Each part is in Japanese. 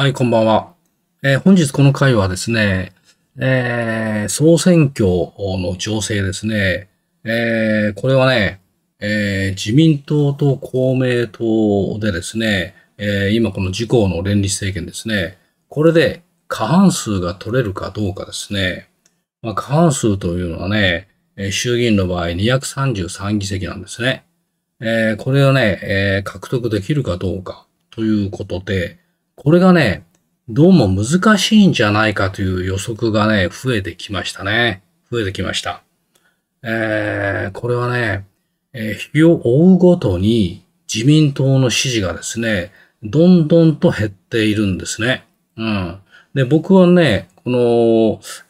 はい、こんばんは。えー、本日この回はですね、えー、総選挙の情勢ですね、えー、これはね、え自民党と公明党でですね、え今この自公の連立政権ですね、これで過半数が取れるかどうかですね。まあ、過半数というのはね、衆議院の場合233議席なんですね。えこれをね、え獲得できるかどうかということで、これがね、どうも難しいんじゃないかという予測がね、増えてきましたね。増えてきました。えー、これはね、えー、日を追うごとに自民党の支持がですね、どんどんと減っているんですね。うん。で、僕はね、この、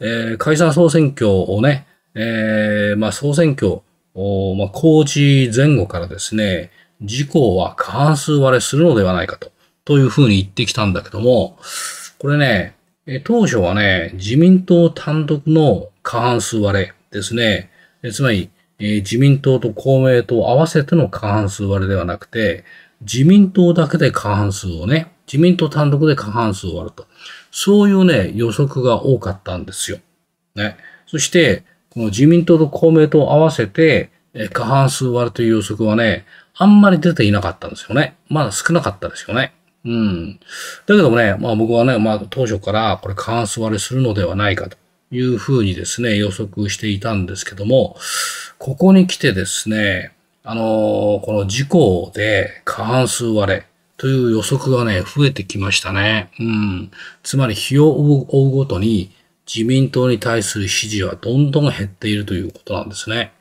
えー、解散総選挙をね、えー、まあ、総選挙を、まあ、公示前後からですね、自公は過半数割れするのではないかと。というふうに言ってきたんだけども、これね、当初はね、自民党単独の過半数割れですね。つまり、自民党と公明党合わせての過半数割れではなくて、自民党だけで過半数をね、自民党単独で過半数を割ると。そういうね、予測が多かったんですよ。ね。そして、この自民党と公明党を合わせて、過半数割れという予測はね、あんまり出ていなかったんですよね。まだ少なかったですよね。うん。だけどもね、まあ僕はね、まあ当初からこれ過半数割れするのではないかというふうにですね、予測していたんですけども、ここに来てですね、あのー、この事故で過半数割れという予測がね、増えてきましたね。うん。つまり日を追うごとに自民党に対する支持はどんどん減っているということなんですね。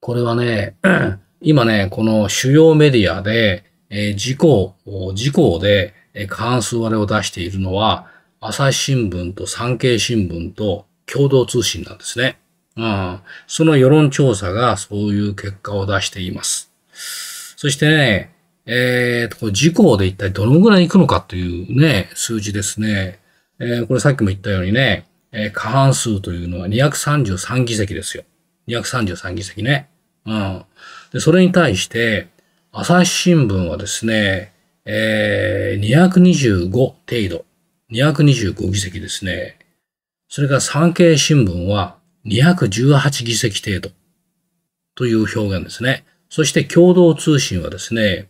これはね、今ね、この主要メディアで、えー、事公、事項で過半数割れを出しているのは、朝日新聞と産経新聞と共同通信なんですね。うん。その世論調査がそういう結果を出しています。そしてね、えー、と、事項で一体どのぐらい行くのかというね、数字ですね。えー、これさっきも言ったようにね、えー、過半数というのは233議席ですよ。233議席ね。うん。で、それに対して、朝日新聞はですね、えー、225程度、225議席ですね。それから産経新聞は218議席程度という表現ですね。そして共同通信はですね、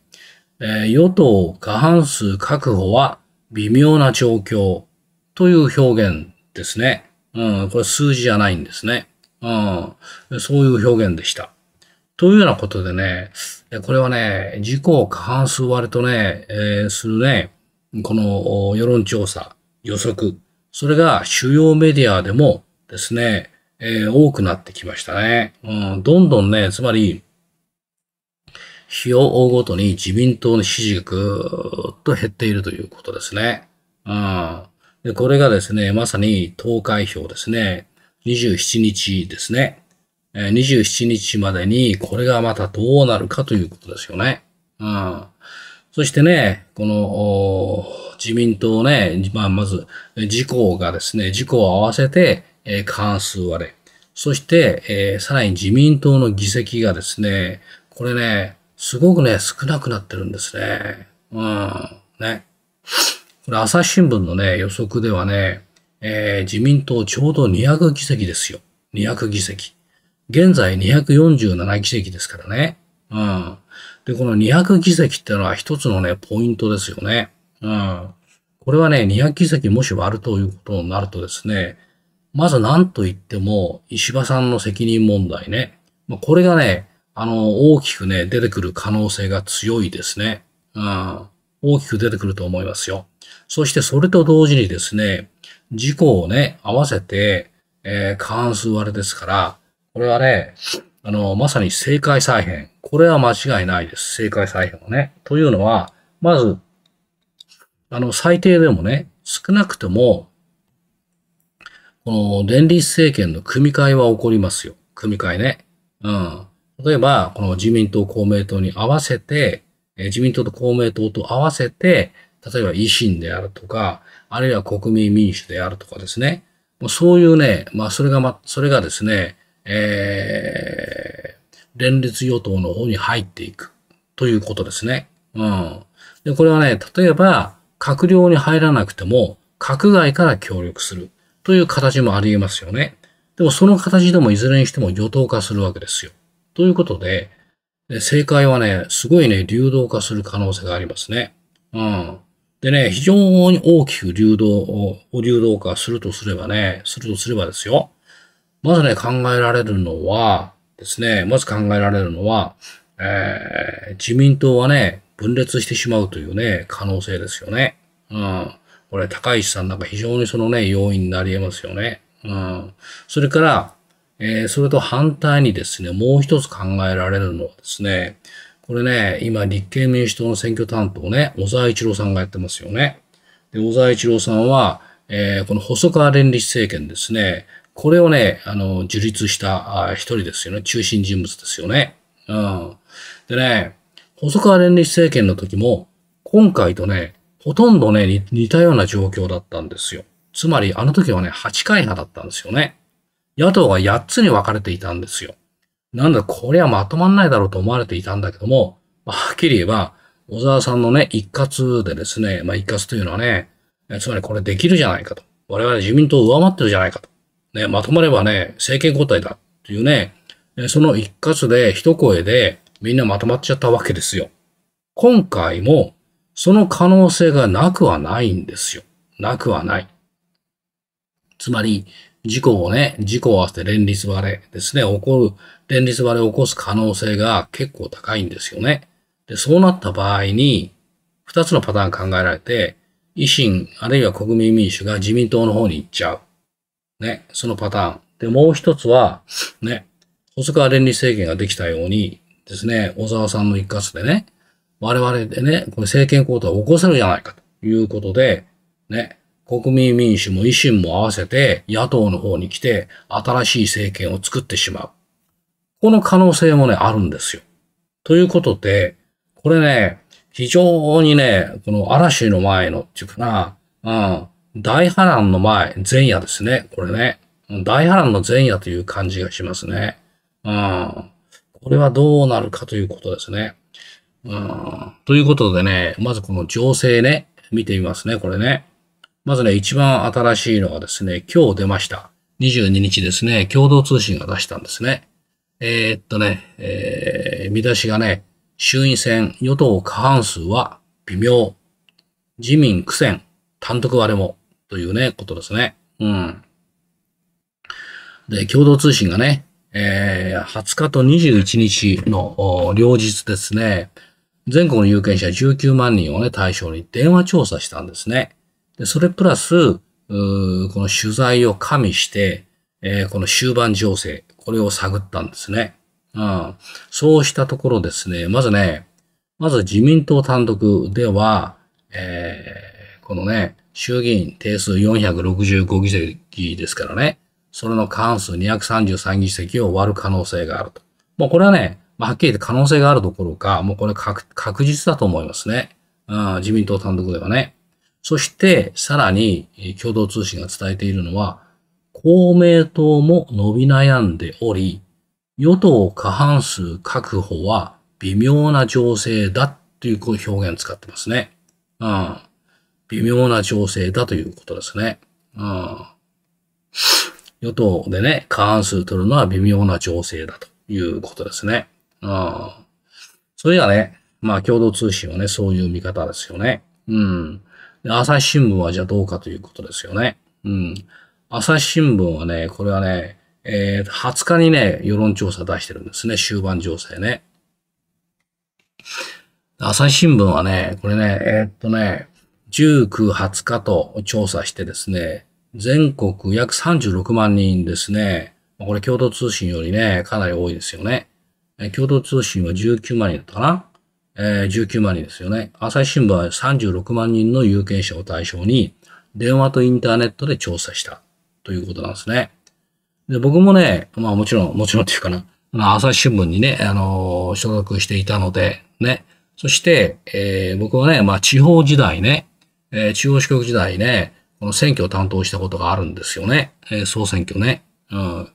えー、与党過半数確保は微妙な状況という表現ですね。うん、これ数字じゃないんですね。うん、そういう表現でした。というようなことでね、これはね、自公過半数割とね、えー、するね、この世論調査、予測、それが主要メディアでもですね、えー、多くなってきましたね。うん、どんどんね、つまり、日を追うごとに自民党の支持がぐーっと減っているということですね。うん。で、これがですね、まさに投開票ですね。27日ですね。27日までにこれがまたどうなるかということですよね。うん。そしてね、この自民党ね、まあ、まず自公がですね、自公を合わせて、えー、関数割れ。そして、えー、さらに自民党の議席がですね、これね、すごくね、少なくなってるんですね。うん。ね。これ、朝日新聞のね、予測ではね、えー、自民党ちょうど200議席ですよ。200議席。現在247議席ですからね。うん。で、この200議席ってのは一つのね、ポイントですよね。うん。これはね、200議席もし割るということになるとですね、まず何と言っても、石破さんの責任問題ね。まこれがね、あの、大きくね、出てくる可能性が強いですね。うん。大きく出てくると思いますよ。そしてそれと同時にですね、事故をね、合わせて、えー、過半数割れですから、これはね、あの、まさに正解再編。これは間違いないです。正解再編をね。というのは、まず、あの、最低でもね、少なくとも、この連立政権の組み替えは起こりますよ。組み替えね。うん。例えば、この自民党、公明党に合わせて、え自民党と公明党と合わせて、例えば維新であるとか、あるいは国民民主であるとかですね。もうそういうね、まあそれがま、それがですね、えー、連立与党の方に入っていくということですね。うん。で、これはね、例えば、閣僚に入らなくても、閣外から協力するという形もあり得ますよね。でもその形でもいずれにしても与党化するわけですよ。ということで、正解はね、すごいね、流動化する可能性がありますね。うん。でね、非常に大きく流動を、流動化するとすればね、するとすればですよ。まずね、考えられるのはですね、まず考えられるのは、えー、自民党はね、分裂してしまうというね、可能性ですよね。うん。これ、高市さんなんか非常にそのね、要因になり得ますよね。うん。それから、えー、それと反対にですね、もう一つ考えられるのはですね、これね、今、立憲民主党の選挙担当ね、小沢一郎さんがやってますよね。で、小沢一郎さんは、えー、この細川連立政権ですね、これをね、あの、樹立した一人ですよね。中心人物ですよね。うん。でね、細川連立政権の時も、今回とね、ほとんどね、似たような状況だったんですよ。つまり、あの時はね、8回派だったんですよね。野党が8つに分かれていたんですよ。なんだ、こりゃまとまんないだろうと思われていたんだけども、はっきり言えば、小沢さんのね、一括でですね、まあ一括というのはね、つまりこれできるじゃないかと。我々自民党を上回ってるじゃないかと。ね、まとまればね、政権交代だっていうね、その一括で一声でみんなまとまっちゃったわけですよ。今回もその可能性がなくはないんですよ。なくはない。つまり、事故をね、事故を合わせて連立割れですね、起こる、連立割れを起こす可能性が結構高いんですよね。で、そうなった場合に、二つのパターン考えられて、維新、あるいは国民民主が自民党の方に行っちゃう。ね、そのパターン。で、もう一つは、ね、細川連立政権ができたようにですね、小沢さんの一括でね、我々でね、これ政権交代を起こせるじゃないかということで、ね、国民民主も維新も合わせて野党の方に来て新しい政権を作ってしまう。この可能性もね、あるんですよ。ということで、これね、非常にね、この嵐の前のっていうかな、うん、大波乱の前、前夜ですね。これね。大波乱の前夜という感じがしますね。うん。これはどうなるかということですね。うん。ということでね、まずこの情勢ね、見てみますね、これね。まずね、一番新しいのはですね、今日出ました。22日ですね、共同通信が出したんですね。えー、っとね、えー、見出しがね、衆院選与党過半数は微妙。自民苦戦。単独割れも。というね、ことですね。うん。で、共同通信がね、えー、20日と21日の両日ですね、全国の有権者19万人をね、対象に電話調査したんですね。で、それプラス、この取材を加味して、えー、この終盤情勢、これを探ったんですね。うん。そうしたところですね、まずね、まず自民党単独では、えー、このね、衆議院定数465議席ですからね、それの関数233議席を割る可能性があると。もうこれはね、まあ、はっきり言って可能性があるどころか、もうこれ確実だと思いますね。うん、自民党単独ではね。そして、さらに、共同通信が伝えているのは、公明党も伸び悩んでおり、与党過半数確保は微妙な情勢だという表現を使ってますね。うん。微妙な情勢だということですね。うん。与党でね、過半数取るのは微妙な情勢だということですね。うん。それがはね、まあ共同通信はね、そういう見方ですよね。うん。朝日新聞はじゃあどうかということですよね。うん。朝日新聞はね、これはね、えー、20日にね、世論調査出してるんですね。終盤情勢ね。朝日新聞はね、これね、えー、っとね、19、20日と調査してですね、全国約36万人ですね。これ共同通信よりね、かなり多いですよね。共同通信は19万人だったかな、えー、?19 万人ですよね。朝日新聞は36万人の有権者を対象に、電話とインターネットで調査したということなんですね。で僕もね、まあもちろん、もちろんっていうかな、まあ、朝日新聞にね、あのー、所属していたので、ね。そして、えー、僕はね、まあ地方時代ね、えー、中央支局時代ね、この選挙を担当したことがあるんですよね。えー、総選挙ね。うん。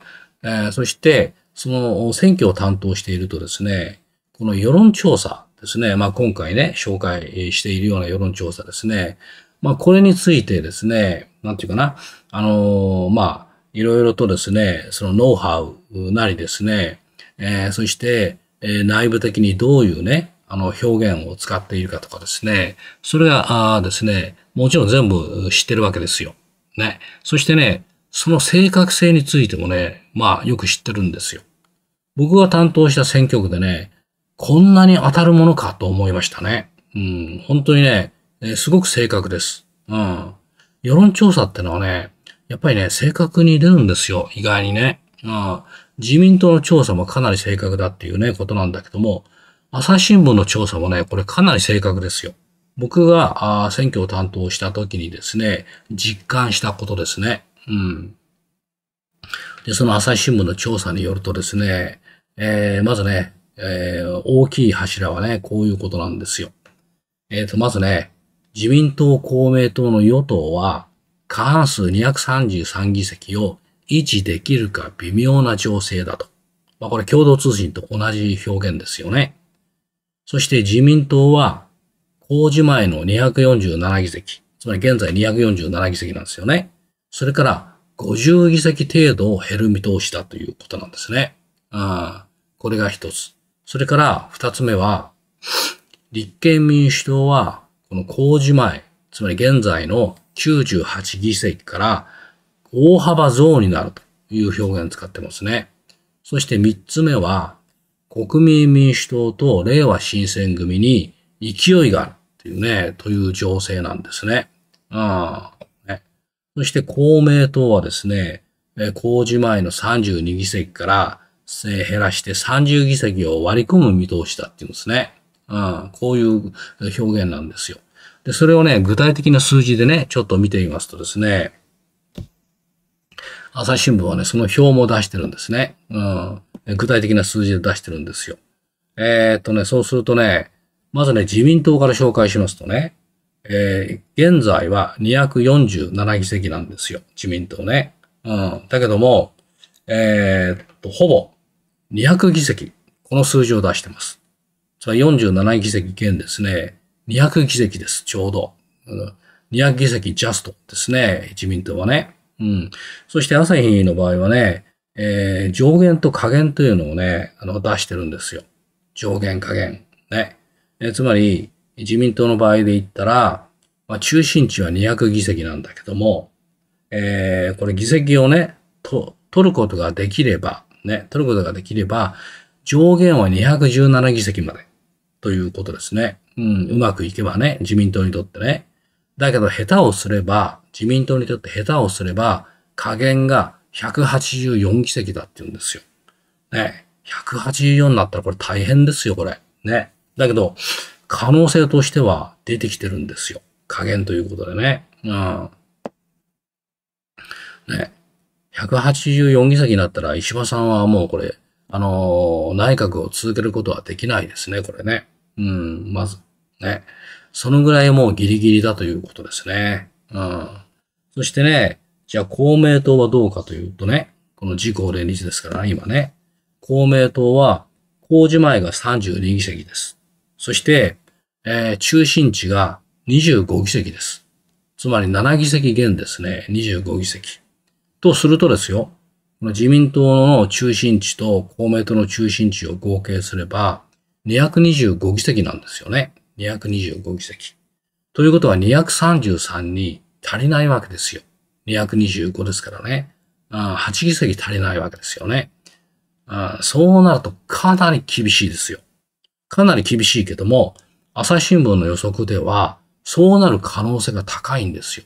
えー、そして、その選挙を担当しているとですね、この世論調査ですね、まあ今回ね、紹介しているような世論調査ですね、まあこれについてですね、なんていうかな、あのー、まあ、いろいろとですね、そのノウハウなりですね、えー、そして、えー、内部的にどういうね、あの表現を使っているかとかですね、それがあですね、もちろん全部知ってるわけですよ。ね。そしてね、その正確性についてもね、まあよく知ってるんですよ。僕が担当した選挙区でね、こんなに当たるものかと思いましたね。うん、本当にね、えすごく正確です。うん。世論調査ってのはね、やっぱりね、正確に出るんですよ。意外にね。うん。自民党の調査もかなり正確だっていうね、ことなんだけども、朝日新聞の調査もね、これかなり正確ですよ。僕が選挙を担当した時にですね、実感したことですね。うん。で、その朝日新聞の調査によるとですね、えー、まずね、えー、大きい柱はね、こういうことなんですよ。えっ、ー、と、まずね、自民党、公明党の与党は、過半数233議席を維持できるか微妙な情勢だと。まあ、これ共同通信と同じ表現ですよね。そして自民党は、公示前の247議席、つまり現在247議席なんですよね。それから、50議席程度を減る見通しだということなんですね。あこれが一つ。それから二つ目は、立憲民主党は、この公示前、つまり現在の98議席から大幅増になるという表現を使ってますね。そして三つ目は、国民民主党と令和新選組に勢いがあるっていうね、という情勢なんですね。うん。ね、そして公明党はですね、工事前の32議席から減らして30議席を割り込む見通しだっていうんですね。うん。こういう表現なんですよ。で、それをね、具体的な数字でね、ちょっと見てみますとですね、朝日新聞はね、その表も出してるんですね。うん。具体的な数字で出してるんですよ。えー、っとね、そうするとね、まずね、自民党から紹介しますとね、えー、現在は247議席なんですよ。自民党ね。うん。だけども、えー、っと、ほぼ200議席。この数字を出してます。それは47議席減ですね。200議席です。ちょうど。200議席ジャストですね。自民党はね。うん。そして朝日の場合はね、えー、上限と下限というのをね、あの出してるんですよ。上限下限。ね。えー、つまり、自民党の場合で言ったら、まあ、中心地は200議席なんだけども、えー、これ議席をね、と、取ることができれば、ね、取ることができれば、上限は217議席までということですね。うん、うまくいけばね、自民党にとってね。だけど下手をすれば、自民党にとって下手をすれば、下限が184議席だって言うんですよ。ね。184になったらこれ大変ですよ、これ。ね。だけど、可能性としては出てきてるんですよ。加減ということでね。うん。ね。184議席になったら石破さんはもうこれ、あのー、内閣を続けることはできないですね、これね。うん、まず。ね。そのぐらいもうギリギリだということですね。うん。そしてね、じゃあ公明党はどうかというとね、この自公連立ですからね、今ね。公明党は、示前が32議席です。そして、えー、中心地が25議席です。つまり7議席減ですね。25議席。とするとですよ、この自民党の中心地と公明党の中心地を合計すれば、225議席なんですよね。225議席。ということは233に足りないわけですよ。225ですからね。あ8議席足りないわけですよねあ。そうなるとかなり厳しいですよ。かなり厳しいけども、朝日新聞の予測では、そうなる可能性が高いんですよ。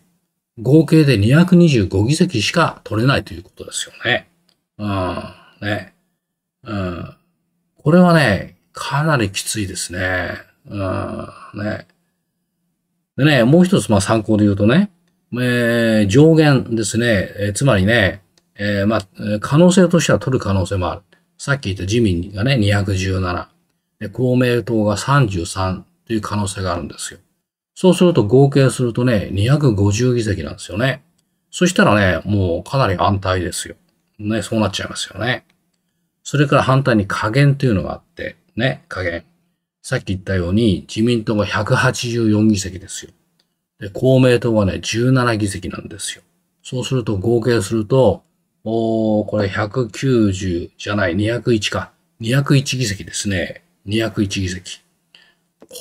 合計で225議席しか取れないということですよね。うん、ね。うん。これはね、かなりきついですね。うん、ね。でね、もう一つまあ参考で言うとね、えー、上限ですね。えー、つまりね、えー、まあ、可能性としては取る可能性もある。さっき言った自民がね、217。で、公明党が33という可能性があるんですよ。そうすると合計するとね、250議席なんですよね。そしたらね、もうかなり安泰ですよ。ね、そうなっちゃいますよね。それから反対に加減というのがあって、ね、加減。さっき言ったように自民党が184議席ですよ。で、公明党はね、17議席なんですよ。そうすると合計すると、おー、これ190じゃない、201か。201議席ですね。201議席。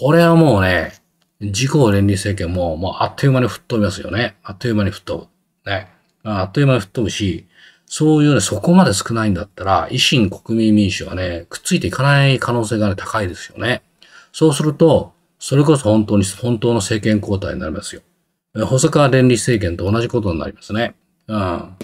これはもうね、自公連立政権も、もうあっという間に吹っ飛びますよね。あっという間に吹っ飛ぶ。ね。あっという間に吹っ飛ぶし、そういうね、そこまで少ないんだったら、維新国民民主はね、くっついていかない可能性がね、高いですよね。そうすると、それこそ本当に、本当の政権交代になりますよ。細川連立政権と同じことになりますね。うん。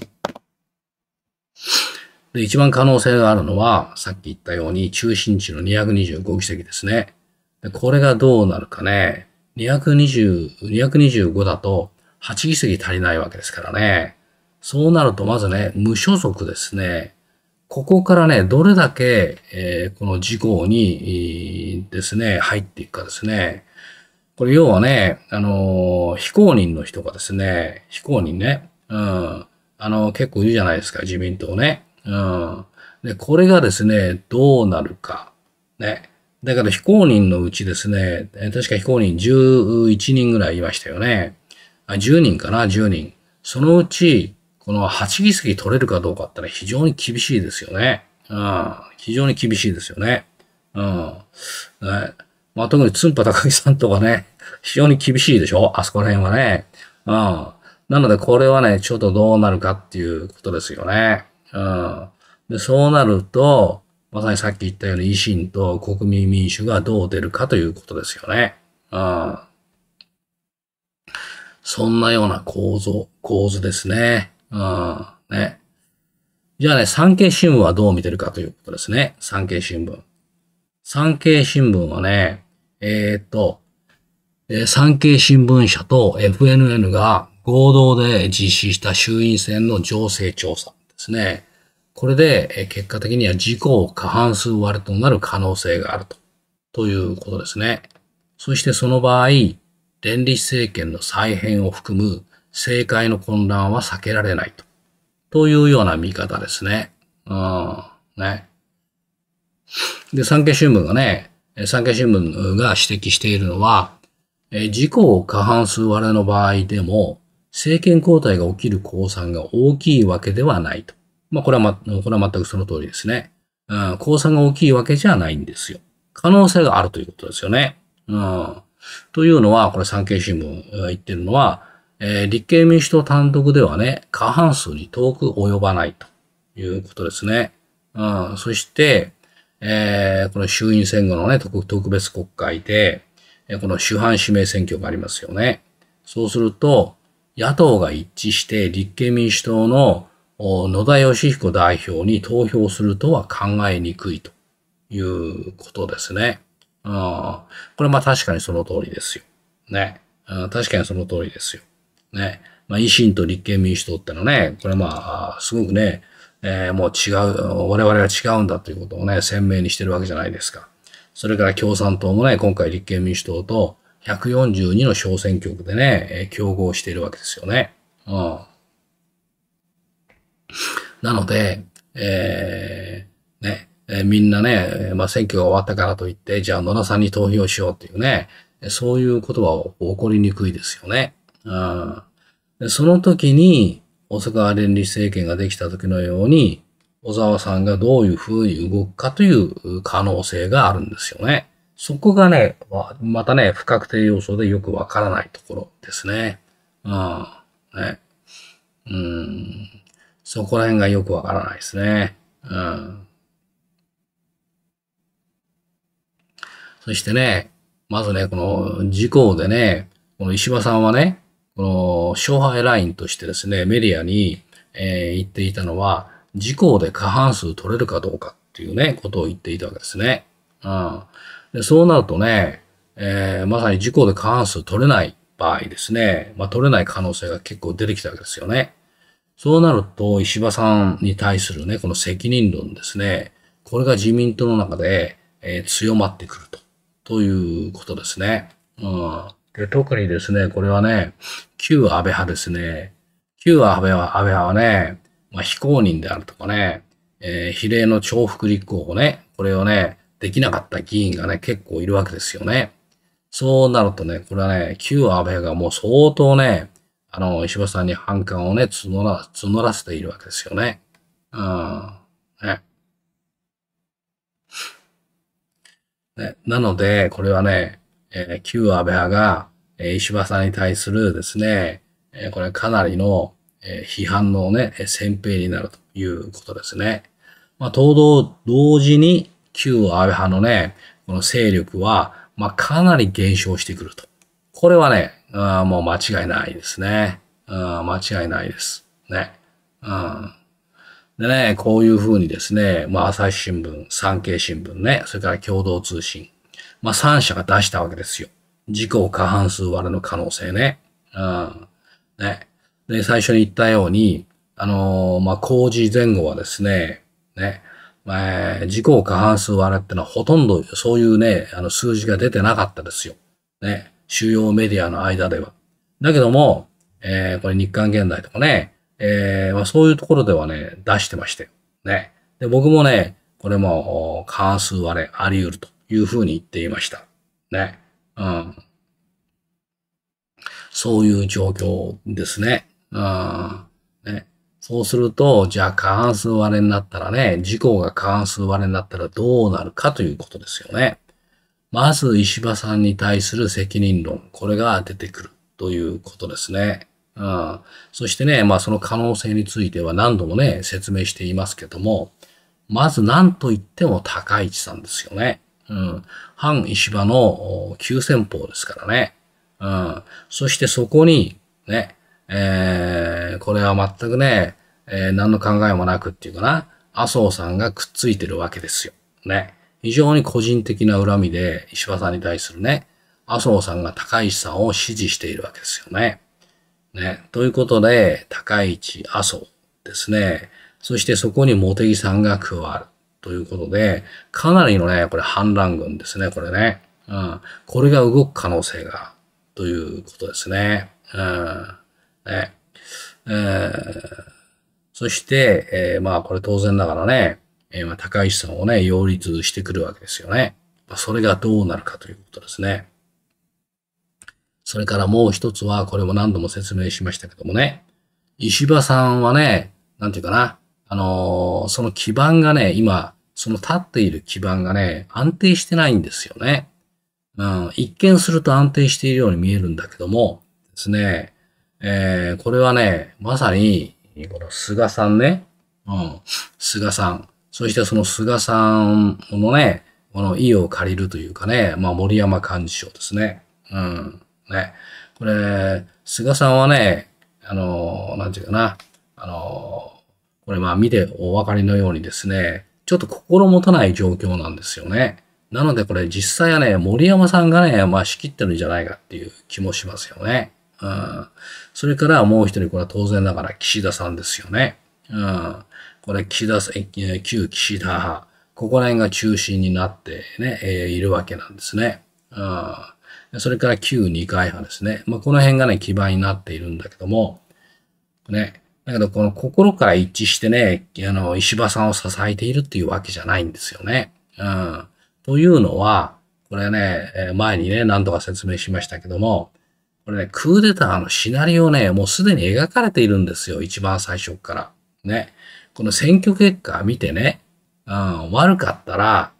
で、一番可能性があるのは、さっき言ったように中心地の225議席ですね。でこれがどうなるかね。220、225だと8議席足りないわけですからね。そうなるとまずね、無所属ですね。ここからね、どれだけ、えー、この事項に、ですね、入っていくかですね。これ要はね、あのー、非公認の人がですね、非公認ね、うん、あの、結構いるじゃないですか、自民党ね。うん。で、これがですね、どうなるか。ね。だから非公認のうちですね、確か非公認11人ぐらいいましたよね。あ、10人かな、10人。そのうち、この8議席取れるかどうかってのは非常に厳しいですよね。うん。非常に厳しいですよね。うん。ね、まあ、特にツンパ高木さんとかね、非常に厳しいでしょあそこら辺はね。うん。なので、これはね、ちょっとどうなるかっていうことですよね。うん。で、そうなると、まさにさっき言ったように維新と国民民主がどう出るかということですよね。うん。そんなような構造、構図ですね。うん、ね。じゃあね、産経新聞はどう見てるかということですね。産経新聞。産経新聞はね、えー、っと、えー、産経新聞社と FNN が合同で実施した衆院選の情勢調査ですね。これで、えー、結果的には自公過半数割れとなる可能性があると、ということですね。そしてその場合、連立政権の再編を含む政界の混乱は避けられないと。というような見方ですね。うん。ね。で、産経新聞がね、産経新聞が指摘しているのは、え事故を過半数割れの場合でも、政権交代が起きる公算が大きいわけではないと。まあ、これはま、これは全くその通りですね。うん、公算が大きいわけじゃないんですよ。可能性があるということですよね。うん。というのは、これ産経新聞が言ってるのは、えー、立憲民主党単独ではね、過半数に遠く及ばないということですね。うん、そして、えー、この衆院選後のね、特別国会で、この主犯指名選挙がありますよね。そうすると、野党が一致して立憲民主党の野田義彦代表に投票するとは考えにくいということですね。うん、これまあ確かにその通りですよ。ね。うん、確かにその通りですよ。ね、まあ、維新と立憲民主党ってのね、これまあ、すごくね、えー、もう違う、我々は違うんだということをね、鮮明にしてるわけじゃないですか。それから共産党もね、今回立憲民主党と142の小選挙区でね、えー、競合しているわけですよね。うん。なので、えー、ね、えー、みんなね、まあ、選挙が終わったからといって、じゃあ野田さんに投票しようっていうね、そういう言葉は起こりにくいですよね。あでその時に、大阪連立政権ができた時のように、小沢さんがどういうふうに動くかという可能性があるんですよね。そこがね、またね、不確定要素でよくわからないところですね。うん。ね。うん。そこら辺がよくわからないですね。うん。そしてね、まずね、この事故でね、この石破さんはね、この勝敗ラインとしてですね、メディアに、えー、言っていたのは、自公で過半数取れるかどうかっていうね、ことを言っていたわけですね。うん、でそうなるとね、えー、まさに自公で過半数取れない場合ですね、まあ、取れない可能性が結構出てきたわけですよね。そうなると、石破さんに対するね、この責任論ですね、これが自民党の中で、えー、強まってくると、ということですね。うんで、特にですね、これはね、旧安倍派ですね。旧安倍は、安倍派はね、まあ、非公認であるとかね、えー、比例の重複立候補ね、これをね、できなかった議員がね、結構いるわけですよね。そうなるとね、これはね、旧安倍がもう相当ね、あの、石破さんに反感をね、募ら、募らせているわけですよね。うん。ね。ねなので、これはね、えー、旧安倍派が、えー、石破さんに対するですね、えー、これかなりの、えー、批判のね、先兵になるということですね。まあ、と同同時に旧安倍派のね、この勢力は、まあ、かなり減少してくると。これはね、あもう間違いないですね。うん、間違いないです。ね。うん。でね、こういうふうにですね、まあ、朝日新聞、産経新聞ね、それから共同通信、まあ、三社が出したわけですよ。自己過半数割れの可能性ね。うん。ね。で、最初に言ったように、あのー、まあ、工事前後はですね、ね、えあ、自己過半数割れってのはほとんどそういうね、あの数字が出てなかったですよ。ね。主要メディアの間では。だけども、えー、これ日刊現代とかね、えー、まあ、そういうところではね、出してまして。ね。で、僕もね、これも過半数割れあり得ると。いうふうに言っていました。ね。うん。そういう状況ですね。うん。ね。そうすると、じゃあ過半数割れになったらね、事故が過半数割れになったらどうなるかということですよね。まず石破さんに対する責任論、これが出てくるということですね。うん、そしてね、まあその可能性については何度もね、説明していますけども、まず何と言っても高市さんですよね。うん。反石破の急戦法ですからね。うん。そしてそこに、ね、えー、これは全くね、えー、何の考えもなくっていうかな、麻生さんがくっついてるわけですよ。ね。非常に個人的な恨みで石破さんに対するね、麻生さんが高市さんを支持しているわけですよね。ね。ということで、高市、麻生ですね。そしてそこに茂木さんが加わる。ということで、かなりのね、これ反乱軍ですね、これね。うん。これが動く可能性が、ということですね。うん。ね。えー、そして、えー、まあこれ当然ながらね、えー、まあ高石さんをね、擁立してくるわけですよね。まあ、それがどうなるかということですね。それからもう一つは、これも何度も説明しましたけどもね、石破さんはね、なんていうかな、あのー、その基盤がね、今、その立っている基盤がね、安定してないんですよね。うん、一見すると安定しているように見えるんだけども、ですね、えー、これはね、まさに、この菅さんね、うん、菅さん、そしてその菅さんのね、この意を借りるというかね、まあ森山幹事長ですね。うん、ね。これ、菅さんはね、あのー、なんていうかな、あのーこれまあ見てお分かりのようにですね、ちょっと心もとない状況なんですよね。なのでこれ実際はね、森山さんがね、まあ仕切ってるんじゃないかっていう気もしますよね。うん。それからもう一人、これは当然ながら岸田さんですよね。うん。これ岸田さん、旧岸田派。ここら辺が中心になってね、えー、いるわけなんですね。うん。それから旧二階派ですね。まあこの辺がね、基盤になっているんだけども、ね、だけど、この心から一致してね、あの、石破さんを支えているっていうわけじゃないんですよね。うん。というのは、これね、前にね、何度か説明しましたけども、これね、クーデターのシナリオね、もうすでに描かれているんですよ。一番最初から。ね。この選挙結果見てね、うん、悪かったら、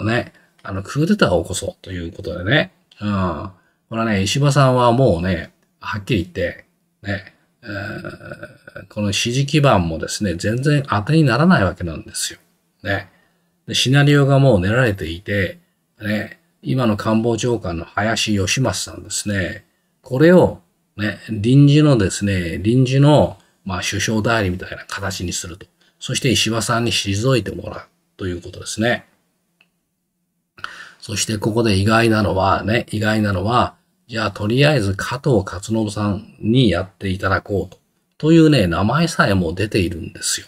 うん、ね、あの、クーデターを起こそうということでね、うん。これはね、石破さんはもうね、はっきり言って、ね、えこの支持基盤もですね、全然当てにならないわけなんですよ。ね。でシナリオがもう練られていて、ね、今の官房長官の林義正さんですね、これを、ね、臨時のですね、臨時の、まあ、首相代理みたいな形にすると。そして石破さんに退いてもらうということですね。そしてここで意外なのはね、意外なのは、じゃあとりあえず加藤勝信さんにやっていただこうと。というね、名前さえも出ているんですよ。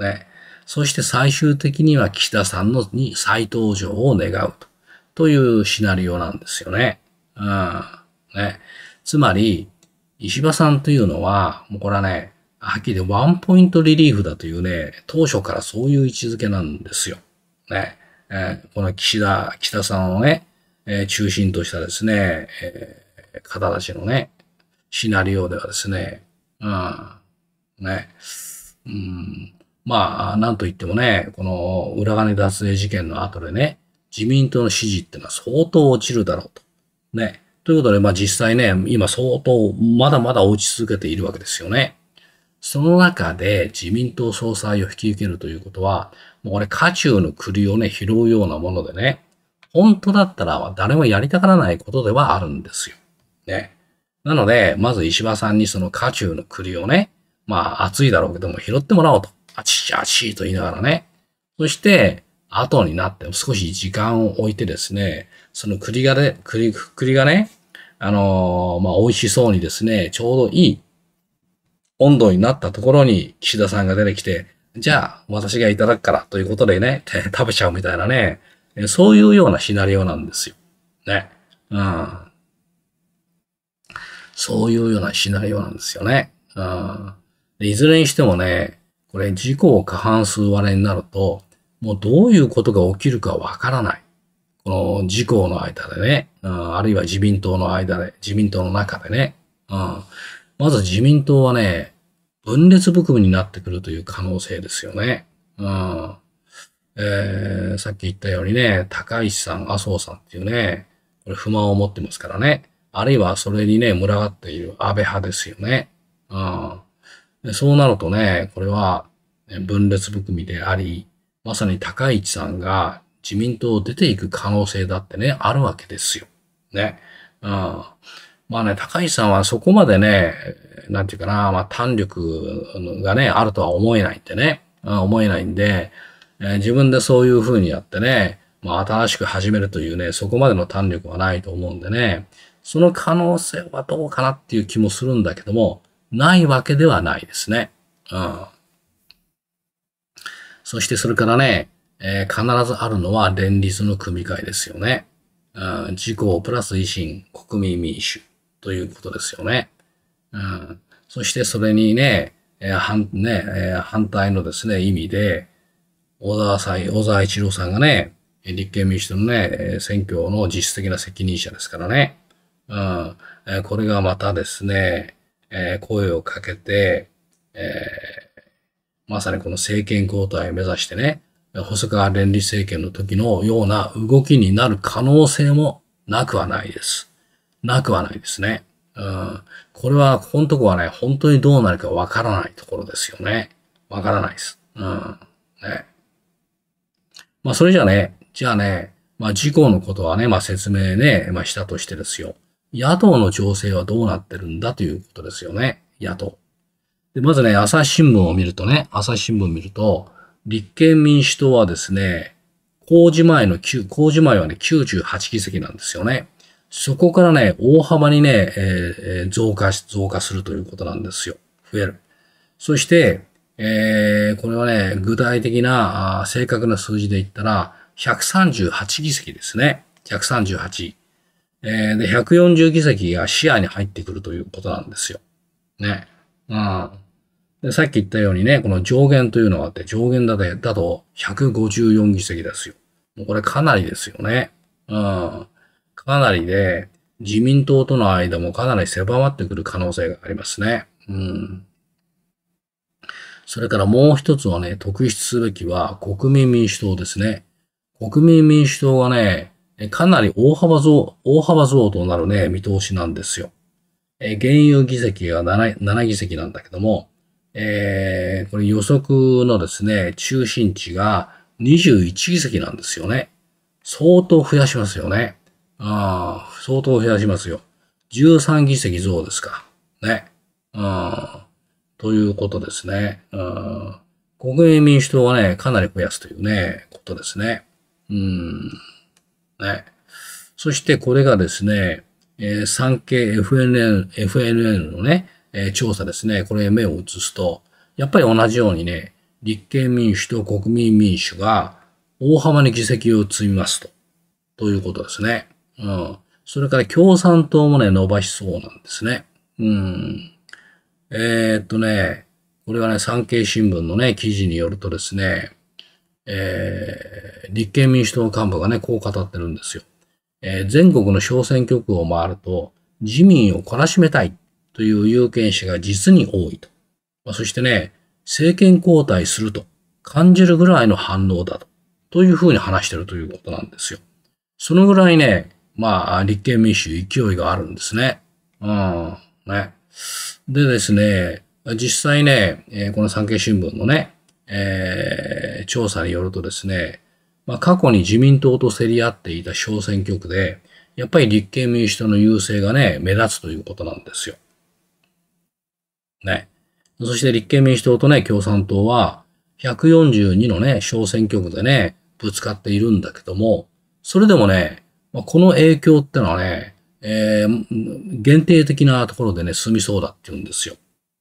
ね。そして最終的には岸田さんのに再登場を願うと。というシナリオなんですよね。うん。ね。つまり、石破さんというのは、もうこれはね、はっきりでワンポイントリリーフだというね、当初からそういう位置づけなんですよ。ね。えー、この岸田、岸田さんをね、えー、中心としたですね、えー、方たちのね、シナリオではですね、うん、ね、うん、まあ、なんといってもね、この裏金脱税事件の後でね、自民党の支持っていうのは相当落ちるだろうと。ね。ということで、まあ実際ね、今相当、まだまだ落ち続けているわけですよね。その中で自民党総裁を引き受けるということは、もうこれ、渦中の栗をね、拾うようなものでね、本当だったら誰もやりたがらないことではあるんですよ。ね。なので、まず石破さんにその渦中の栗をね、まあ暑いだろうけども拾ってもらおうと。あちちあちと言いながらね。そして、後になって少し時間を置いてですね、その栗がね、栗、栗がね、あのー、まあ、美味しそうにですね、ちょうどいい温度になったところに岸田さんが出てきて、じゃあ私がいただくからということでね、食べちゃうみたいなね、えそういうようなシナリオなんですよ。ね。うん。そういうようなシナリオなんですよね。うん。いずれにしてもね、これ事故を過半数割れになると、もうどういうことが起きるかわからない。この自公の間でね、うん、あるいは自民党の間で、自民党の中でね、うん、まず自民党はね、分裂含みになってくるという可能性ですよね。うん、えー、さっき言ったようにね、高市さん、麻生さんっていうね、これ不満を持ってますからね。あるいはそれにね、群がっている安倍派ですよね。うん。でそうなるとね、これは分裂含みであり、まさに高市さんが自民党を出ていく可能性だってね、あるわけですよ。ね。うん。まあね、高市さんはそこまでね、なんていうかな、まあ、単力がね、あるとは思えないんでね、うん、思えないんで、えー、自分でそういうふうにやってね、まあ、新しく始めるというね、そこまでの胆力はないと思うんでね、その可能性はどうかなっていう気もするんだけども、ないわけではないですね。うん。そしてそれからね、えー、必ずあるのは連立の組み替えですよね。うん、自公プラス維新、国民民主ということですよね。うん、そしてそれにね、えー、反ねえー、反対のですね、意味で、小沢さん、小沢一郎さんがね、立憲民主党のね、選挙の実質的な責任者ですからね。うん。これがまたですね、声をかけて、えー、まさにこの政権交代を目指してね、細川連立政権の時のような動きになる可能性もなくはないです。なくはないですね。うん。これは、このとこはね、本当にどうなるかわからないところですよね。わからないです。うん。ね。まあ、それじゃね、じゃあね、まあ、事故のことはね、まあ、説明ね、まあ、したとしてですよ。野党の情勢はどうなってるんだということですよね。野党。で、まずね、朝日新聞を見るとね、朝日新聞を見ると、立憲民主党はですね、工事前の9、工事前はね、98議席なんですよね。そこからね、大幅にね、えー、増加し、増加するということなんですよ。増える。そして、えー、これはね、具体的なあ正確な数字で言ったら、138議席ですね。138。えー、で、140議席が視野に入ってくるということなんですよ。ね。うん。でさっき言ったようにね、この上限というのがあって、上限だだと154議席ですよ。もうこれかなりですよね。うん。かなりで、自民党との間もかなり狭まってくる可能性がありますね。うん。それからもう一つはね、特筆すべきは国民民主党ですね。国民民主党はね、かなり大幅増、大幅増となるね、見通しなんですよ。え原油議席が 7, 7議席なんだけども、えー、これ予測のですね、中心値が21議席なんですよね。相当増やしますよね。ああ、相当増やしますよ。13議席増ですか。ね。うん。ということですね。うん、国民民主党はね、かなり増やすというね、ことですね。うん。ね。そしてこれがですね、えー、産経 FNN, FNN のね、えー、調査ですね。これ目を移すと、やっぱり同じようにね、立憲民主と国民民主が大幅に議席を積みますと。ということですね。うん。それから共産党もね、伸ばしそうなんですね。うん。えー、っとね、これはね、産経新聞のね、記事によるとですね、えー、立憲民主党幹部がね、こう語ってるんですよ。えー、全国の小選挙区を回ると、自民を懲らしめたいという有権者が実に多いと。まあ、そしてね、政権交代すると感じるぐらいの反応だと。というふうに話してるということなんですよ。そのぐらいね、まあ、立憲民主勢いがあるんですね。うん、ね。でですね、実際ね、えこの産経新聞のね、えー、調査によるとですね、まあ、過去に自民党と競り合っていた小選挙区で、やっぱり立憲民主党の優勢がね、目立つということなんですよ。ね。そして立憲民主党とね、共産党は、142のね、小選挙区でね、ぶつかっているんだけども、それでもね、まあ、この影響ってのはね、えー、限定的なところでね、進みそうだって言うんですよ。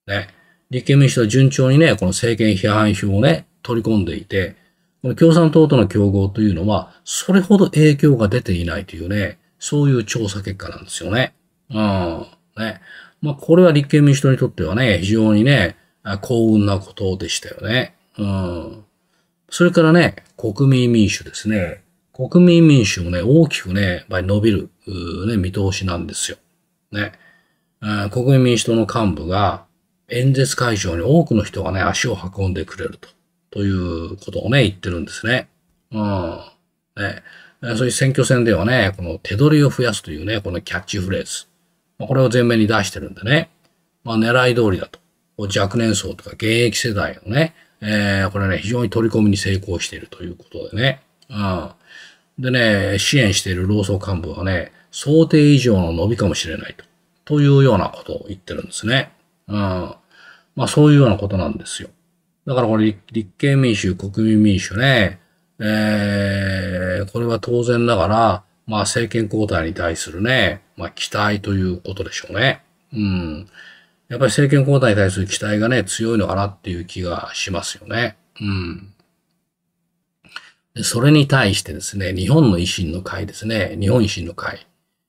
ね。立憲民主党は順調にね、この政権批判票をね、取り込んでいて、この共産党との競合というのは、それほど影響が出ていないというね、そういう調査結果なんですよね。うん。ね。まあ、これは立憲民主党にとってはね、非常にね、幸運なことでしたよね。うん。それからね、国民民主ですね。国民民主もね、大きくね、やっ伸びる、ね、見通しなんですよ。ね。国民民主党の幹部が演説会場に多くの人がね、足を運んでくれると、ということをね、言ってるんですね。うん。ね。そういう選挙戦ではね、この手取りを増やすというね、このキャッチフレーズ。まあ、これを前面に出してるんでね。まあ、狙い通りだと。若年層とか現役世代のね、えー、これね、非常に取り込みに成功しているということでね。うん。でね、支援している労組幹部はね、想定以上の伸びかもしれないと。というようなことを言ってるんですね。うん。まあそういうようなことなんですよ。だからこれ立憲民主、国民民主ね、えー、これは当然ながら、まあ政権交代に対するね、まあ期待ということでしょうね。うん。やっぱり政権交代に対する期待がね、強いのかなっていう気がしますよね。うん。それに対してですね、日本の維新の会ですね、日本維新の会。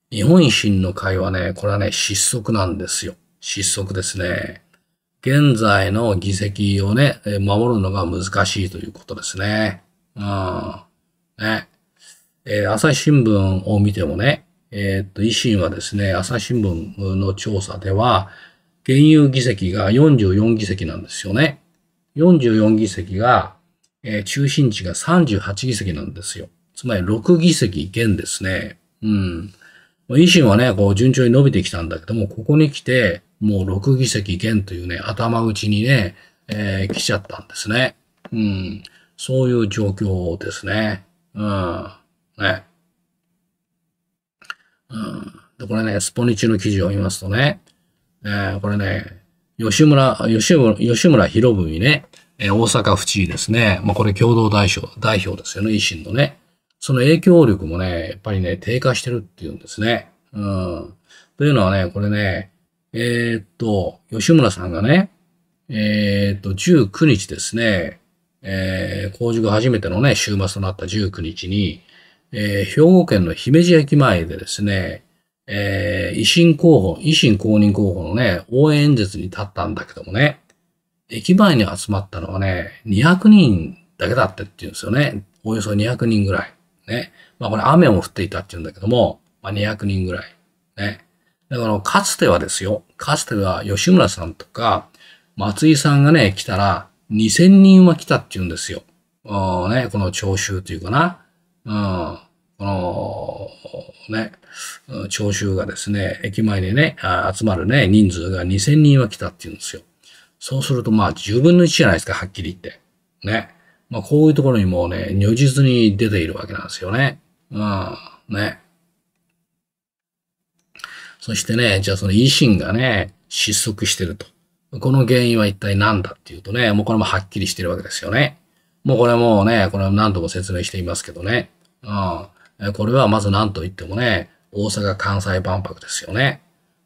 日本維新の会はね、これはね、失速なんですよ。失速ですね。現在の議席をね、守るのが難しいということですね。うん。ね。えー、朝日新聞を見てもね、えー、っと、維新はですね、朝日新聞の調査では、現有議席が44議席なんですよね。44議席が、えー、中心地が38議席なんですよ。つまり6議席減ですね。うん。維新はね、こう順調に伸びてきたんだけども、ここに来て、もう6議席減というね、頭打ちにね、えー、来ちゃったんですね。うん。そういう状況ですね。うん。ね。うん。で、これね、スポニチの記事を見ますとね、えー、これね、吉村、吉村、吉村博文ね、えー、大阪府知事ですね。まあ、これ共同代表、代表ですよね、維新のね。その影響力もね、やっぱりね、低下してるっていうんですね。うん。というのはね、これね、えー、っと、吉村さんがね、えー、っと、19日ですね、えー、工事後初めてのね、週末となった19日に、えー、兵庫県の姫路駅前でですね、えー、維新候補、維新公認候補のね、応援演説に立ったんだけどもね、駅前に集まったのはね、200人だけだってって言うんですよね。およそ200人ぐらい。ね。まあこれ雨も降っていたって言うんだけども、まあ、200人ぐらい。ね。だからかつてはですよ、かつては吉村さんとか松井さんがね、来たら2000人は来たって言うんですよ。ね、この聴衆というかな。うん、この、ね、聴衆がですね、駅前にね、集まるね、人数が2000人は来たって言うんですよ。そうするとまあ十分の一じゃないですか、はっきり言って。ね。まあこういうところにもうね、如実に出ているわけなんですよね。うん、ね。そしてね、じゃあその維新がね、失速してると。この原因は一体何だっていうとね、もうこれもはっきりしてるわけですよね。もうこれもうね、これは何度も説明していますけどね。うん。これはまず何と言ってもね、大阪・関西万博ですよね。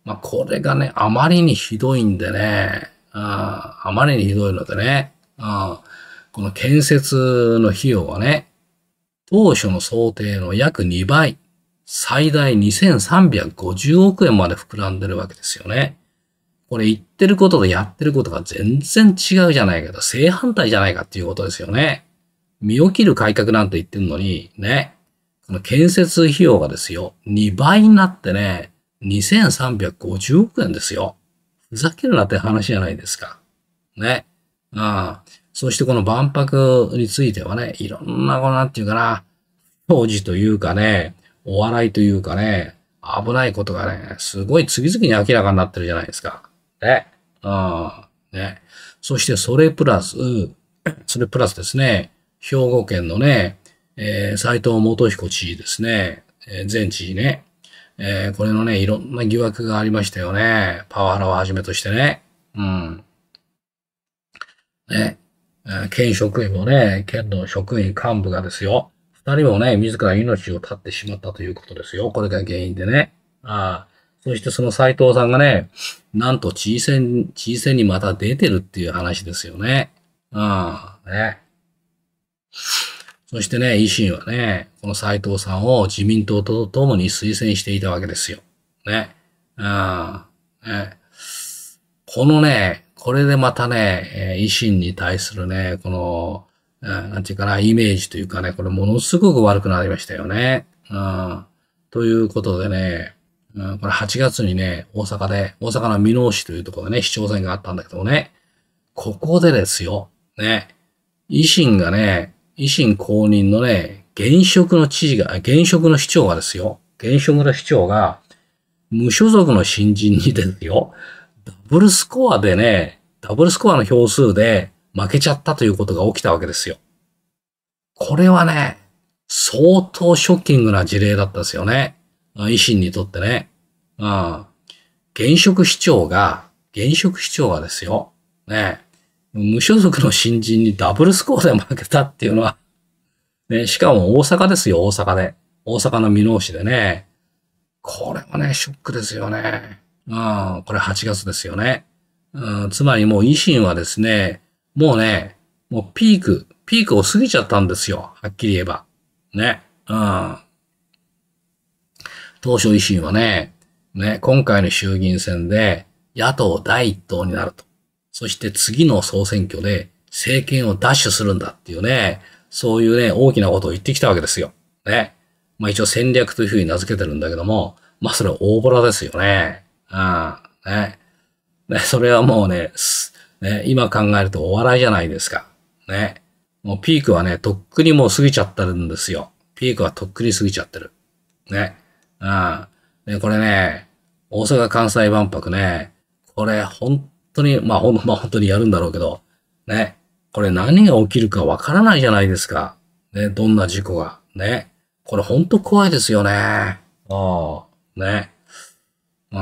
まあこれがね、あまりにひどいんでね、あまりにひどいのでね、この建設の費用はね、当初の想定の約2倍、最大2350億円まで膨らんでるわけですよね。これ言ってることとやってることが全然違うじゃないかと、正反対じゃないかっていうことですよね。身を切る改革なんて言ってるのに、ね、この建設費用がですよ、2倍になってね、2350億円ですよ。ふざけるなって話じゃないですか。ね。うん。そしてこの万博についてはね、いろんな、このなんていうかな、当時というかね、お笑いというかね、危ないことがね、すごい次々に明らかになってるじゃないですか。ね。うん。ね。そしてそれプラス、それプラスですね、兵庫県のね、えー、斉藤元彦知事ですね、えー、前知事ね、えー、これのね、いろんな疑惑がありましたよね。パワハラをはじめとしてね。うん。ね。県職員もね、県の職員幹部がですよ。二人もね、自ら命を絶ってしまったということですよ。これが原因でね。ああ。そしてその斎藤さんがね、なんと知事選、知事選にまた出てるっていう話ですよね。うん。ね。そしてね、維新はね、この斎藤さんを自民党とともに推薦していたわけですよ。ね。うん。ね、このね、これでまたね、維新に対するね、この、うん、なんていうかな、イメージというかね、これものすごく悪くなりましたよね。うん。ということでね、うん、これ8月にね、大阪で、大阪の箕面市というところでね、市長選があったんだけどね、ここでですよ、ね、維新がね、維新公認のね、現職の知事が、現職の市長がですよ。現職の市長が、無所属の新人にですよ。ダブルスコアでね、ダブルスコアの票数で負けちゃったということが起きたわけですよ。これはね、相当ショッキングな事例だったですよね。維新にとってね。うん。現職市長が、現職市長がですよ。ね。無所属の新人にダブルスコアで負けたっていうのは、ね、しかも大阪ですよ、大阪で。大阪の美濃市でね。これはね、ショックですよね。うん、これ8月ですよね。うん、つまりもう維新はですね、もうね、もうピーク、ピークを過ぎちゃったんですよ。はっきり言えば。ね。うん。当初維新はね、ね、今回の衆議院選で野党第一党になると。そして次の総選挙で政権を奪取するんだっていうね、そういうね、大きなことを言ってきたわけですよ。ね。まあ一応戦略というふうに名付けてるんだけども、まあそれは大ボラですよね。うん。ね。ね、それはもうね、ね、今考えるとお笑いじゃないですか。ね。もうピークはね、とっくにもう過ぎちゃってるんですよ。ピークはとっくに過ぎちゃってる。ね。うん。ね、これね、大阪・関西万博ね、これ本当に、まあ、ほん、まあ、本当にやるんだろうけど、ね。これ何が起きるかわからないじゃないですか。ね、どんな事故が。ね。これほんと怖いですよね。ああ、ね。うん。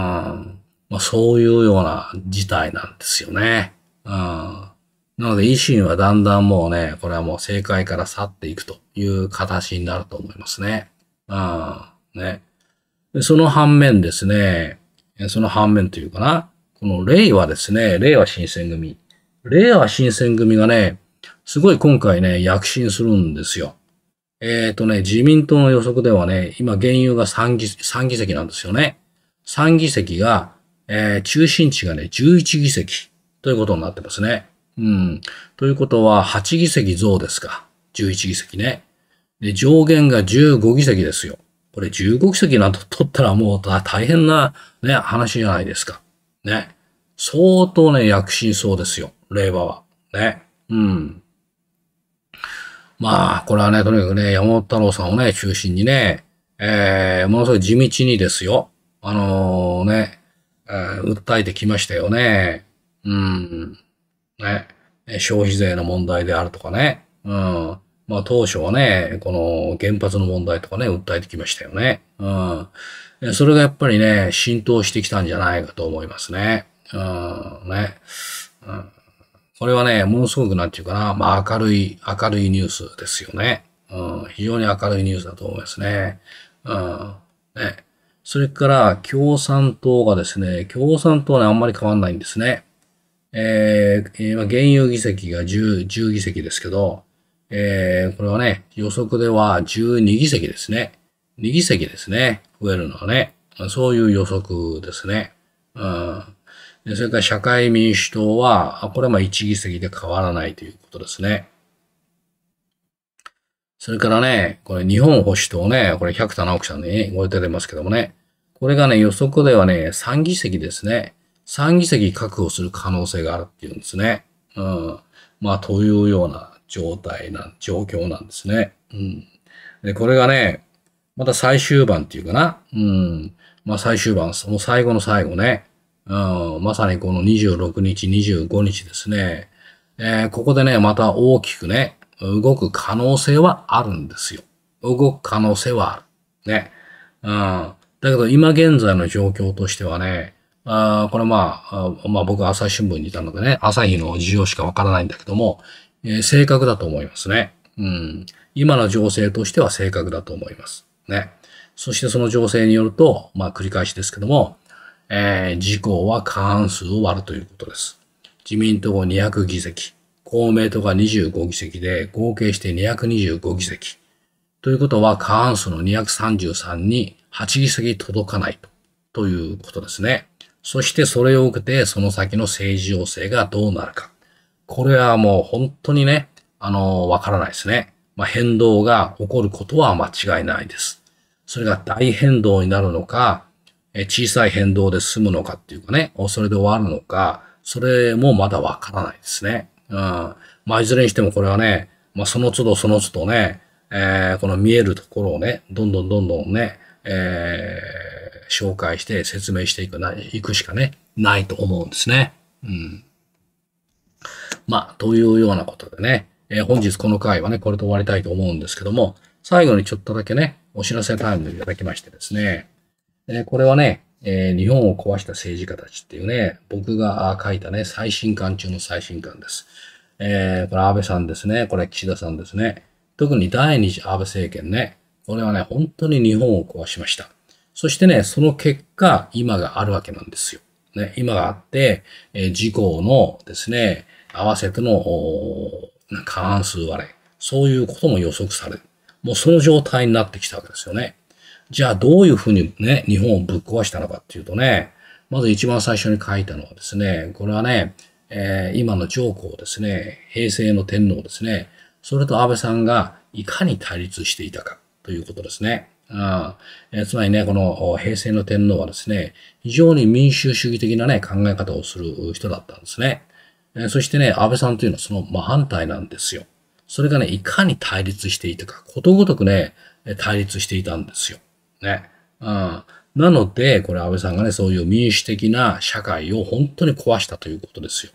まあ、そういうような事態なんですよね。うん。なので、維新はだんだんもうね、これはもう政界から去っていくという形になると思いますね。うん。ね。その反面ですね。その反面というかな。この令和ですね、令和新選組。令和新選組がね、すごい今回ね、躍進するんですよ。えっ、ー、とね、自民党の予測ではね、今、原油が3議 ,3 議席なんですよね。3議席が、えー、中心地がね、11議席ということになってますね。うん。ということは、8議席増ですか。11議席ね。で、上限が15議席ですよ。これ15議席なんと取ったらもう大変なね、話じゃないですか。ね。相当ね、躍進そうですよ。令和は。ね。うん。まあ、これはね、とにかくね、山本太郎さんをね、中心にね、えー、ものすごい地道にですよ。あのー、ね、えー、訴えてきましたよね。うん。ね。消費税の問題であるとかね。うん。まあ当初はね、この原発の問題とかね、訴えてきましたよね。うん。それがやっぱりね、浸透してきたんじゃないかと思いますね。うん、ね。うん、これはね、ものすごくなんていうかな、まあ明るい、明るいニュースですよね。うん、非常に明るいニュースだと思いますね。うん、ね。それから共産党がですね、共産党はね、あんまり変わんないんですね。えー、今、現有議席が 10, 10議席ですけど、えー、これはね、予測では12議席ですね。2議席ですね。増えるのはね、そういう予測ですね。うん。でそれから社会民主党は、これはまあ一議席で変わらないということですね。それからね、これ日本保守党ね、これ百田直樹さんに、ね、ご出てますけどもね、これがね、予測ではね、3議席ですね。3議席確保する可能性があるっていうんですね。うん。まあ、というような状態な、状況なんですね。うん。で、これがね、また最終盤っていうかな。うん。まあ最終盤、その最後の最後ね。うん。まさにこの26日、25日ですね。えー、ここでね、また大きくね、動く可能性はあるんですよ。動く可能性はある。ね。うん。だけど今現在の状況としてはね、あこれまあ、まあ僕は朝日新聞にいたのでね、朝日の事情しかわからないんだけども、えー、正確だと思いますね。うん。今の情勢としては正確だと思います。ね。そしてその情勢によると、まあ繰り返しですけども、えー、自公は過半数を割るということです。自民党200議席、公明党が25議席で、合計して225議席。ということは、過半数の233に8議席届かないとということですね。そしてそれを受けて、その先の政治要勢がどうなるか。これはもう本当にね、あの、わからないですね。まあ、変動が起こることは間違いないです。それが大変動になるのか、え小さい変動で済むのかっていうかね、それで終わるのか、それもまだわからないですね。うん。まあ、いずれにしてもこれはね、まあ、その都度その都度ね、えー、この見えるところをね、どんどんどんどんね、えー、紹介して説明していくな、いくしかね、ないと思うんですね。うん。まあ、というようなことでね、えー、本日この回はね、これで終わりたいと思うんですけども、最後にちょっとだけね、お知らせタイムでいただきましてですね、えー、これはね、えー、日本を壊した政治家たちっていうね、僕が書いたね、最新刊中の最新刊です。えー、これ安倍さんですね、これ岸田さんですね。特に第二次安倍政権ね、これはね、本当に日本を壊しました。そしてね、その結果、今があるわけなんですよ。ね、今があって、えー、自のですね、合わせての、過半数割れ、そういうことも予測される。もうその状態になってきたわけですよね。じゃあどういうふうにね、日本をぶっ壊したのかっていうとね、まず一番最初に書いたのはですね、これはね、えー、今の上皇ですね、平成の天皇ですね、それと安倍さんがいかに対立していたかということですね。あえー、つまりね、この平成の天皇はですね、非常に民主主義的なね、考え方をする人だったんですね。えそしてね、安倍さんというのはその真反対なんですよ。それがね、いかに対立していたか、ことごとくね、対立していたんですよ。ね。うん。なので、これ安倍さんがね、そういう民主的な社会を本当に壊したということですよ。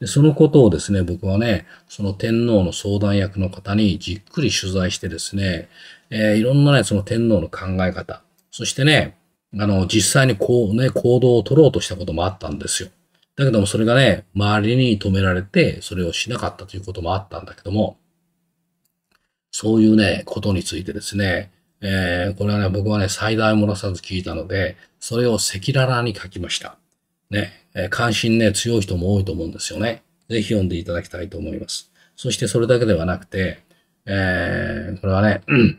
でそのことをですね、僕はね、その天皇の相談役の方にじっくり取材してですね、えー、いろんなね、その天皇の考え方、そしてね、あの、実際にこうね、行動を取ろうとしたこともあったんですよ。だけどもそれがね、周りに止められて、それをしなかったということもあったんだけども、そういうね、ことについてですね、えー、これはね、僕はね、最大漏らさず聞いたので、それを赤裸々に書きました。ね、えー、関心ね、強い人も多いと思うんですよね。ぜひ読んでいただきたいと思います。そしてそれだけではなくて、えー、これはね、うん、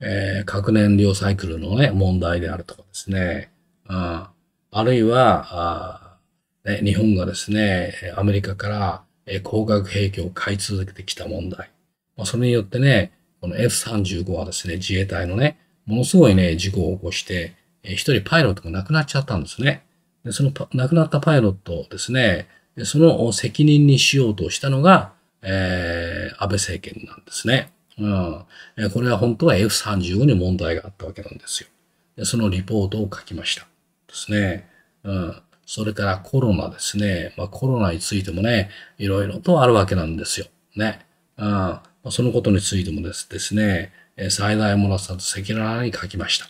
えー、核燃料サイクルのね、問題であるとかですね、うん、あるいは、あ日本がですね、アメリカから高学兵器を買い続けてきた問題。まあ、それによってね、この F35 はですね、自衛隊のね、ものすごいね、事故を起こして、一人パイロットが亡くなっちゃったんですね。でその亡くなったパイロットですね、その責任にしようとしたのが、えー、安倍政権なんですね。うん、これは本当は F35 に問題があったわけなんですよ。でそのリポートを書きました。ですね。うんそれからコロナですね。まあ、コロナについてもね、いろいろとあるわけなんですよ。ね。あそのことについてもですですね、最大もらさと赤裸々に書きました。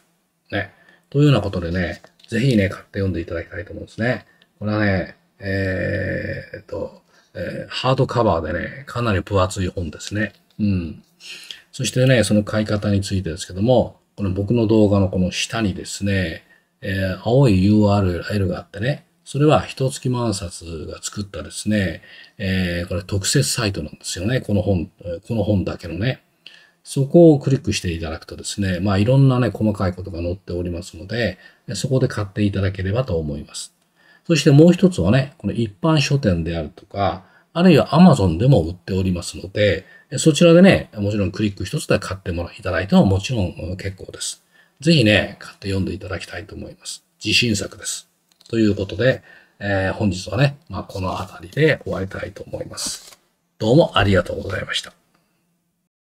ね。というようなことでね、ぜひね、買って読んでいただきたいと思うんですね。これはね、えー、っと、えー、ハードカバーでね、かなり分厚い本ですね。うん。そしてね、その買い方についてですけども、この僕の動画のこの下にですね、えー、青い URL があってね、それは一月万冊が作ったですね、えー、これ特設サイトなんですよね。この本、この本だけのね。そこをクリックしていただくとですね、まあいろんなね、細かいことが載っておりますので、そこで買っていただければと思います。そしてもう一つはね、この一般書店であるとか、あるいは Amazon でも売っておりますので、そちらでね、もちろんクリック一つで買ってもらいただいてももちろん結構です。ぜひね、買って読んでいただきたいと思います。自信作です。ということで、えー、本日はね、まあ、この辺りで終わりたいと思います。どうもありがとうございました。